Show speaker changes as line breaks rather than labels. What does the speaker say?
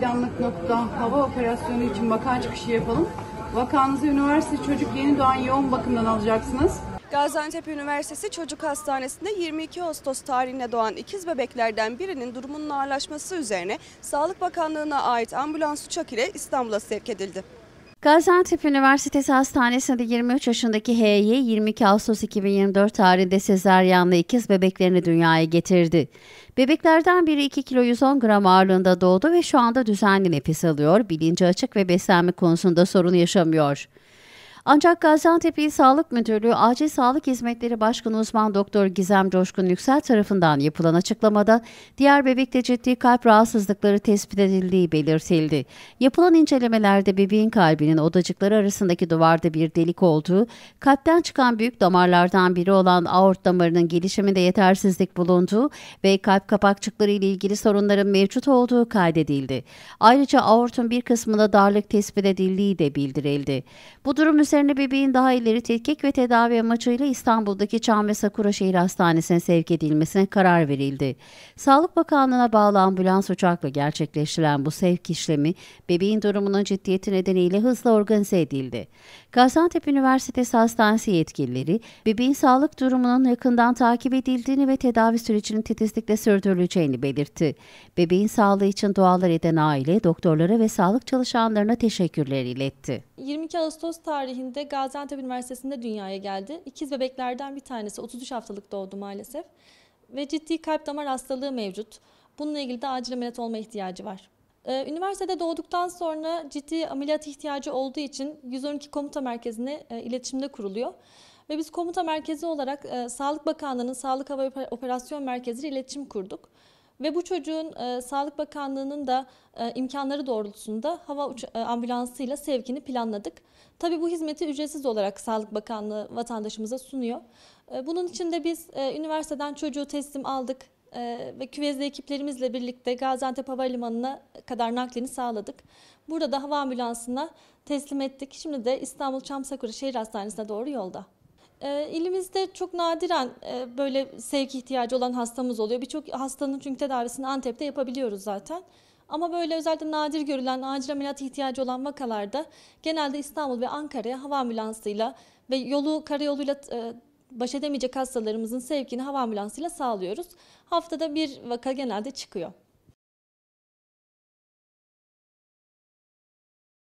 Planlık nokta hava operasyonu için vaka çıkışı yapalım. Vakanızı üniversite çocuk yeni doğan yoğun bakımdan alacaksınız. Gaziantep Üniversitesi Çocuk Hastanesi'nde 22 Ağustos tarihine doğan ikiz bebeklerden birinin durumunun ağırlaşması üzerine Sağlık Bakanlığı'na ait ambulans uçak ile İstanbul'a sevk edildi.
Gaziantep Üniversitesi Hastanesi'nde 23 yaşındaki H.Y. 22 Ağustos 2024 tarihinde sezaryenle ikiz bebeklerini dünyaya getirdi. Bebeklerden biri 2 kilo 110 gram ağırlığında doğdu ve şu anda düzenli nefes alıyor, bilinci açık ve beslenme konusunda sorun yaşamıyor. Ancak Gaziantep İl Sağlık Müdürlüğü Acil Sağlık Hizmetleri Başkanı Uzman Doktor Gizem Coşkun Yüksel tarafından yapılan açıklamada diğer bebekte ciddi kalp rahatsızlıkları tespit edildiği belirtildi. Yapılan incelemelerde bebeğin kalbinin odacıkları arasındaki duvarda bir delik olduğu, kalpten çıkan büyük damarlardan biri olan aort damarının gelişiminde yetersizlik bulunduğu ve kalp kapakçıkları ile ilgili sorunların mevcut olduğu kaydedildi. Ayrıca aortun bir kısmında darlık tespit edildiği de bildirildi. Bu durum üzerine Kanserini bebeğin daha ileri tetkik ve tedavi amacıyla İstanbul'daki Çam ve Sakura Şehir Hastanesi'ne sevk edilmesine karar verildi. Sağlık Bakanlığı'na bağlı ambulans uçakla gerçekleştirilen bu sevk işlemi bebeğin durumunun ciddiyeti nedeniyle hızla organize edildi. Gaziantep Üniversitesi Hastanesi yetkilileri bebeğin sağlık durumunun yakından takip edildiğini ve tedavi sürecinin titizlikle sürdürüleceğini belirtti. Bebeğin sağlığı için dualar eden aile doktorlara ve sağlık çalışanlarına teşekkürler iletti.
22 Ağustos tarihinde döneminde Gaziantep Üniversitesi'nde dünyaya geldi. İkiz bebeklerden bir tanesi 33 haftalık doğdu maalesef. Ve ciddi kalp damar hastalığı mevcut. Bununla ilgili de acil ameliyat olma ihtiyacı var. Ee, üniversitede doğduktan sonra ciddi ameliyat ihtiyacı olduğu için 112 komuta merkezine e, iletişimde kuruluyor. Ve biz komuta merkezi olarak e, Sağlık Bakanlığı'nın Sağlık Hava Operasyon Merkezi ile iletişim kurduk ve bu çocuğun e, Sağlık Bakanlığı'nın da e, imkanları doğrultusunda hava uç- e, ambulansıyla sevkini planladık. Tabii bu hizmeti ücretsiz olarak Sağlık Bakanlığı vatandaşımıza sunuyor. E, bunun için de biz e, üniversiteden çocuğu teslim aldık e, ve küvezli ekiplerimizle birlikte Gaziantep Havalimanı'na kadar naklini sağladık. Burada da hava ambulansına teslim ettik. Şimdi de İstanbul Çamsakura Şehir Hastanesi'ne doğru yolda. E, ee, ilimizde çok nadiren e, böyle sevk ihtiyacı olan hastamız oluyor. Birçok hastanın çünkü tedavisini Antep'te yapabiliyoruz zaten. Ama böyle özellikle nadir görülen acil ameliyat ihtiyacı olan vakalarda genelde İstanbul ve Ankara'ya hava ambulansıyla ve yolu karayoluyla e, baş edemeyecek hastalarımızın sevkini hava ambulansıyla sağlıyoruz. Haftada bir vaka genelde çıkıyor.